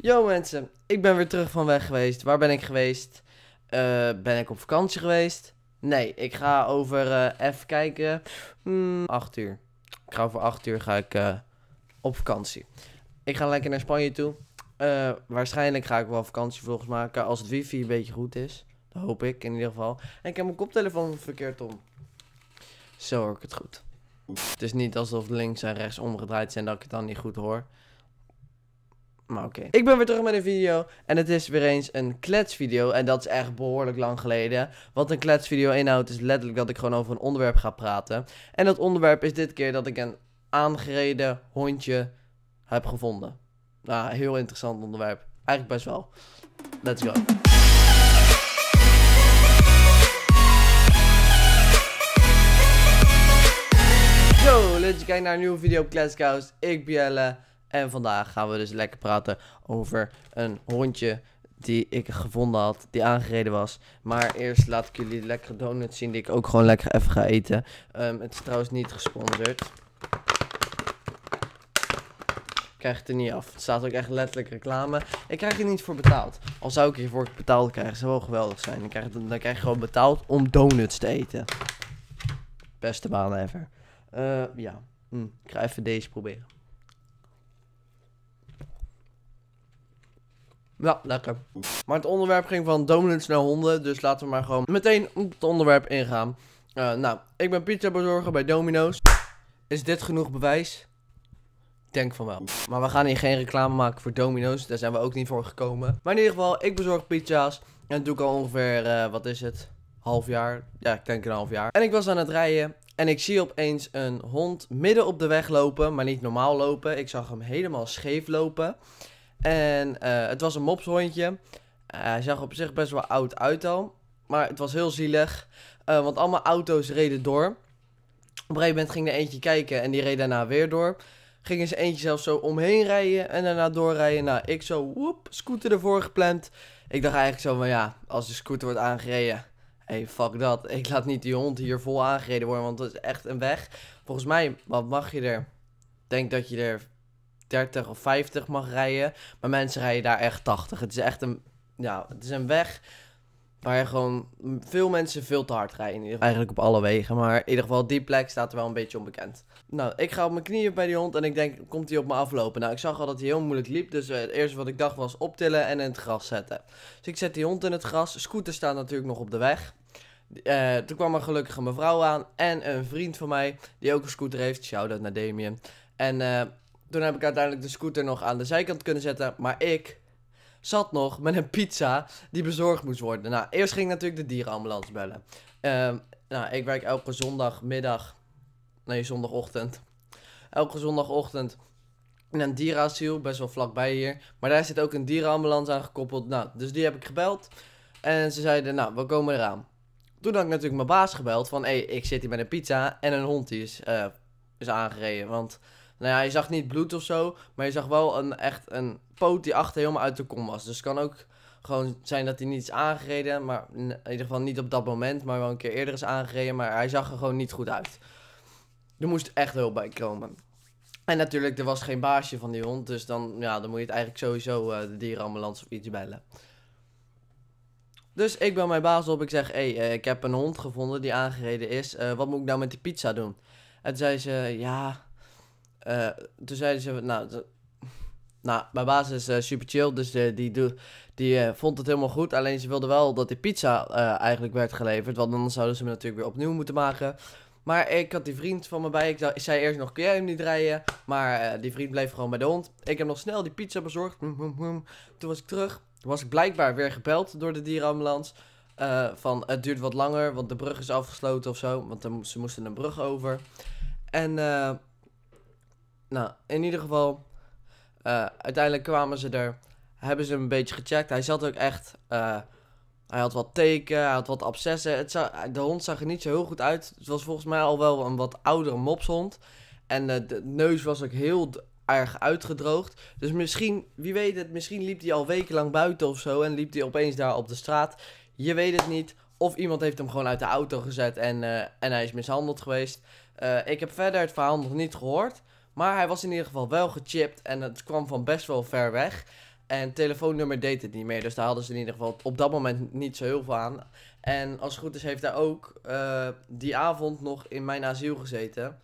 Yo mensen, ik ben weer terug van weg geweest. Waar ben ik geweest? Eh, ben ik op vakantie geweest? Nee, ik ga over, eh, even kijken, 8 hmm, uur. Ik ga over 8 uur ga ik, eh, op vakantie. Ik ga lekker naar Spanje toe. waarschijnlijk ga ik wel vakantievlogs maken als het wifi een beetje goed is. Dat hoop ik in ieder geval. En ik heb mijn koptelefoon verkeerd om. Zo hoor ik het goed. Het is niet alsof links en rechts omgedraaid zijn dat ik het dan niet goed hoor. Maar oké. Ik ben weer terug met een video. En het is weer eens een kletsvideo. En dat is echt behoorlijk lang geleden. Wat een kletsvideo inhoudt is letterlijk dat ik gewoon over een onderwerp ga praten. En dat onderwerp is dit keer dat ik een aangereden hondje heb gevonden. Nou, heel interessant onderwerp. Eigenlijk best wel. Let's go. Yo, let's kijken naar een nieuwe video op Kletskous. Ik ben Jelle. En vandaag gaan we dus lekker praten over een hondje die ik gevonden had, die aangereden was. Maar eerst laat ik jullie lekkere donuts zien die ik ook gewoon lekker even ga eten. Ehm, het is trouwens niet gesponsord. Ik krijg het er niet af. Het staat ook echt letterlijk reclame. Ik krijg er niet voor betaald. Al zou ik hiervoor betaald krijgen, zou wel geweldig zijn. Dan krijg, je, dan krijg gewoon betaald om donuts te eten. Beste baan ever. Eh, ja, hm, ik ga even deze proberen. Ja, lekker. Maar het onderwerp ging van dominance naar honden, dus laten we maar gewoon meteen op het onderwerp ingaan. Eh, nou, ik ben pizza bezorger bij Domino's. Is dit genoeg bewijs? denk van wel. Maar we gaan hier geen reclame maken voor Domino's. Daar zijn we ook niet voor gekomen. Maar in ieder geval, ik bezorg pizza's. En dat doe ik al ongeveer, eh, wat is het? Half jaar. Ja, ik denk een half jaar. En ik was aan het rijden. En ik zie opeens een hond midden op de weg lopen. Maar niet normaal lopen. Ik zag hem helemaal scheef lopen. En eh, het was een mopshondje. Eh, hij zag op zich best wel oud uit al. Maar het was heel zielig. Eh, want allemaal auto's reden door. Op een gegeven moment ging er eentje kijken en die reed daarna weer door. Ging eens eentje zelfs zo omheen rijden en daarna doorrijden. Nou, ik zo, woep, scooter ervoor gepland. Ik dacht eigenlijk zo van ja, als de scooter wordt aangereden. Hé, hey, fuck dat. Ik laat niet die hond hier vol aangereden worden, want dat is echt een weg. Volgens mij, wat mag je er? denk dat je er 30 of 50 mag rijden. Maar mensen rijden daar echt 80. Het is echt een, ja, het is een weg waar je gewoon veel mensen veel te hard rijden. Eigenlijk op alle wegen. Maar in ieder geval, die plek staat er wel een beetje onbekend. Nou, ik ga op mijn knieën bij die hond en ik denk, komt hij op me aflopen? Nou, ik zag al dat hij heel moeilijk liep. Dus eh, het eerste wat ik dacht was optillen en in het gras zetten. Dus ik zet die hond in het gras. Scooter staat natuurlijk nog op de weg. Uh, toen kwam er gelukkig een mevrouw aan en een vriend van mij die ook een scooter heeft. Shout-out naar Damien. En eh, toen heb ik uiteindelijk de scooter nog aan de zijkant kunnen zetten. Maar ik zat nog met een pizza die bezorgd moest worden. Nou, eerst ging ik natuurlijk de dierenambulance bellen. Ehm, nou, ik werk elke zondagmiddag. Nee, zondagochtend. Elke zondagochtend in een dierenasiel, best wel vlakbij hier. Maar daar zit ook een dierenambulance aan gekoppeld. Nou, dus die heb ik gebeld. En ze zeiden, nou, we komen eraan. Toen had ik natuurlijk mijn baas gebeld van, hé, ik zit hier met een pizza en een hond die is, eh, is aangereden. Want nou ja, je zag niet bloed of zo, maar je zag wel een, echt een poot die achter helemaal uit de kom was. Dus het kan ook gewoon zijn dat hij niet is aangereden, maar in ieder geval niet op dat moment, maar wel een keer eerder is aangereden. Maar hij zag er gewoon niet goed uit. Er moest echt hulp bij komen. En natuurlijk, er was geen baasje van die hond, dus dan, ja, dan moet je het eigenlijk sowieso eh, de dierenambulance of iets bellen. Dus ik bel mijn baas op. Ik zeg: Hé, hey, eh, ik heb een hond gevonden die aangereden is. Eh, wat moet ik nou met die pizza doen? En toen zei ze: Ja, eh, toen zeiden ze, nou, nou mijn baas is eh, super chill, dus uh, die, die vond het helemaal goed. Alleen ze wilden wel dat die pizza eigenlijk werd geleverd, want anders zouden ze me natuurlijk weer opnieuw moeten maken. Maar ik had die vriend van me bij. Ik zei eerst nog, kun jij hem niet rijden? Maar die vriend bleef gewoon bij de hond. Ik heb nog snel die pizza bezorgd. Toen was ik terug. Toen was ik blijkbaar weer gebeld door de dierenambulance. van het duurt wat langer, want de brug is afgesloten of zo. Want ze moesten een brug over. En nou, in ieder geval, eh, uiteindelijk kwamen ze er, hebben ze hem een beetje gecheckt. Hij zat ook echt, eh, hij had wat teken, hij had wat abscessen. Het zou, de hond zag er niet zo heel goed uit. Het was volgens mij al wel een wat oudere mopshond. En uh, de neus was ook heel erg uitgedroogd. Dus misschien, wie weet het, misschien liep hij al wekenlang buiten of zo en liep hij opeens daar op de straat. Je weet het niet. Of iemand heeft hem gewoon uit de auto gezet en, en hij is mishandeld geweest. ik heb verder het verhaal nog niet gehoord. Maar hij was in ieder geval wel gechipt en het kwam van best wel ver weg. En telefoonnummer deed het niet meer. Dus daar hadden ze in ieder geval op dat moment niet zo heel veel aan. En als het goed is, heeft hij ook eh, die avond nog in mijn asiel gezeten.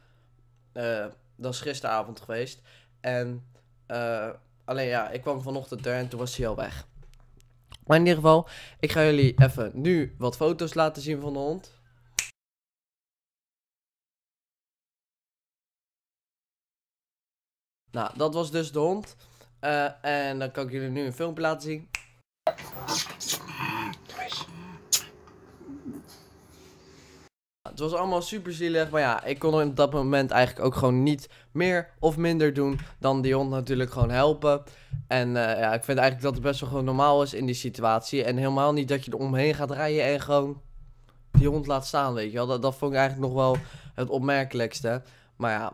Eh, dat is gisteravond geweest. En eh, alleen ja, ik kwam vanochtend er en toen was hij al weg. Maar in ieder geval, ik ga jullie even nu wat foto's laten zien van de hond. Nou, dat was dus de hond. Eh, en dan kan ik jullie nu een filmpje laten zien. Nou, het was allemaal super zielig, maar ja, ik kon er op dat moment eigenlijk ook gewoon niet meer of minder doen dan die hond natuurlijk gewoon helpen. En eh, ja, ik vind eigenlijk dat het best wel gewoon normaal is in die situatie. En helemaal niet dat je er omheen gaat rijden en gewoon die hond laat staan, weet je wel. Dat, dat vond ik eigenlijk nog wel het opmerkelijkste. Maar ja,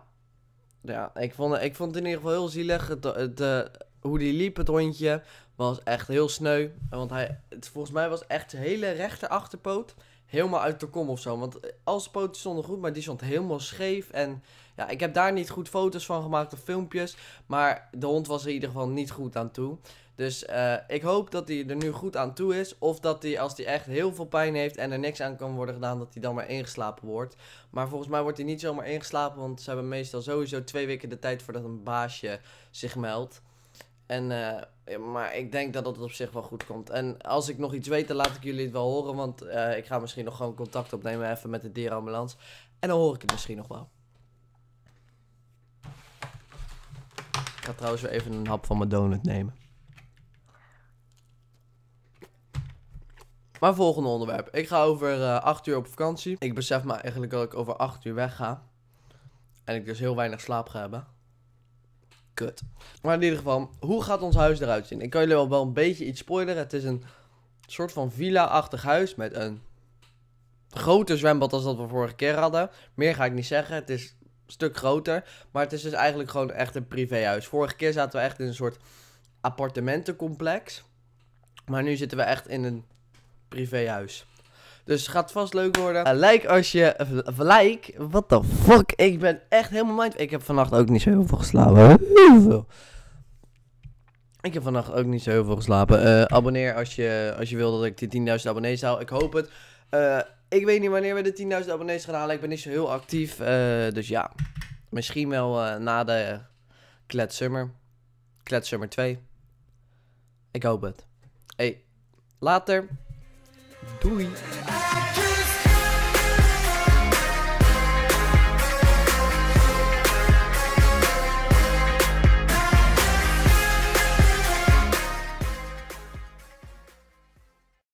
ja, ik vond, ik vond het in ieder geval heel zielig. Het, het, hoe die liep het hondje. was echt heel sneu. Want hij, het, volgens mij was echt hele rechter achterpoot helemaal uit de kom of zo. Want als zijn poten stonden goed, maar die stond helemaal scheef. En ja, ik heb daar niet goed foto's van gemaakt of filmpjes. Maar de hond was er in ieder geval niet goed aan toe. Dus eh, ik hoop dat hij er nu goed aan toe is. Of dat hij, als hij echt heel veel pijn heeft en er niks aan kan worden gedaan, dat hij dan maar ingeslapen wordt. Maar volgens mij wordt hij niet zomaar ingeslapen, want ze hebben meestal sowieso twee weken de tijd voordat een baasje zich meldt. En, eh, maar ik denk dat het op zich wel goed komt. En als ik nog iets weet, dan laat ik jullie het wel horen. Want eh, ik ga misschien nog gewoon contact opnemen even met de dierenambulance. En dan hoor ik het misschien nog wel. Ik ga trouwens weer even een hap van mijn donut nemen. Maar volgende onderwerp. Ik ga over uh, eh, 8 uur op vakantie. Ik besef me eigenlijk dat ik over 8 uur wegga. En ik dus heel weinig slaap ga hebben. Maar in ieder geval, hoe gaat ons huis eruit zien? Ik kan jullie wel, wel een beetje iets spoileren. Het is een soort van villa-achtig huis met een groter zwembad als dat we vorige keer hadden. Meer ga ik niet zeggen. Het is een stuk groter. Maar het is dus eigenlijk gewoon echt een privéhuis. Vorige keer zaten we echt in een soort appartementencomplex. Maar nu zitten we echt in een privéhuis. Dus het gaat vast leuk worden. Eh, like als je... Eh, like? What the fuck? Ik ben echt helemaal mind... Ik heb vannacht ook niet zo heel veel geslapen. Heel veel. Ik heb vannacht ook niet zo heel veel geslapen. Eh, abonneer als je, als je wil dat ik die 10.000 abonnees haal. Ik hoop het. ik weet niet wanneer we de 10.000 abonnees gaan halen. Ik ben niet zo heel actief. dus ja, misschien wel na de Klet Summer. 2. Ik hoop het. Hey, later. Doei.